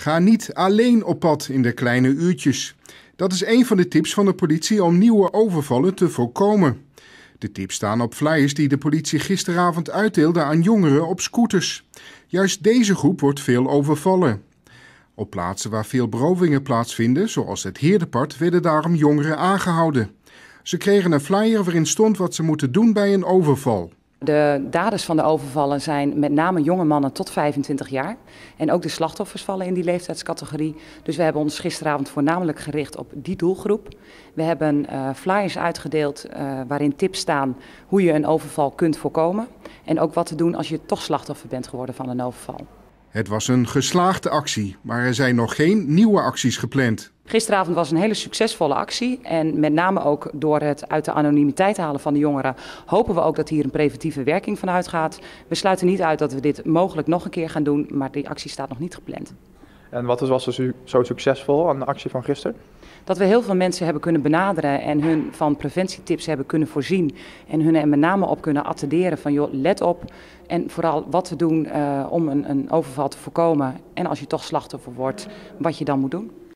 Ga niet alleen op pad in de kleine uurtjes. Dat is een van de tips van de politie om nieuwe overvallen te voorkomen. De tips staan op flyers die de politie gisteravond uitdeelde aan jongeren op scooters. Juist deze groep wordt veel overvallen. Op plaatsen waar veel berovingen plaatsvinden, zoals het Heerdepart, werden daarom jongeren aangehouden. Ze kregen een flyer waarin stond wat ze moeten doen bij een overval. De daders van de overvallen zijn met name jonge mannen tot 25 jaar. En ook de slachtoffers vallen in die leeftijdscategorie. Dus we hebben ons gisteravond voornamelijk gericht op die doelgroep. We hebben eh, flyers uitgedeeld eh, waarin tips staan hoe je een overval kunt voorkomen. En ook wat te doen als je toch slachtoffer bent geworden van een overval. Het was een geslaagde actie, maar er zijn nog geen nieuwe acties gepland. Gisteravond was een hele succesvolle actie. En met name ook door het uit de anonimiteit halen van de jongeren hopen we ook dat hier een preventieve werking van uitgaat. We sluiten niet uit dat we dit mogelijk nog een keer gaan doen, maar die actie staat nog niet gepland. En wat was er zo, succesvol aan de actie van gisteren? Dat we heel veel mensen hebben kunnen benaderen en hun van preventietips hebben kunnen voorzien. En hun er met name op kunnen attenderen van joh, let op. En vooral wat te doen eh, om een, een overval te voorkomen. En als je toch slachtoffer wordt, wat je dan moet doen.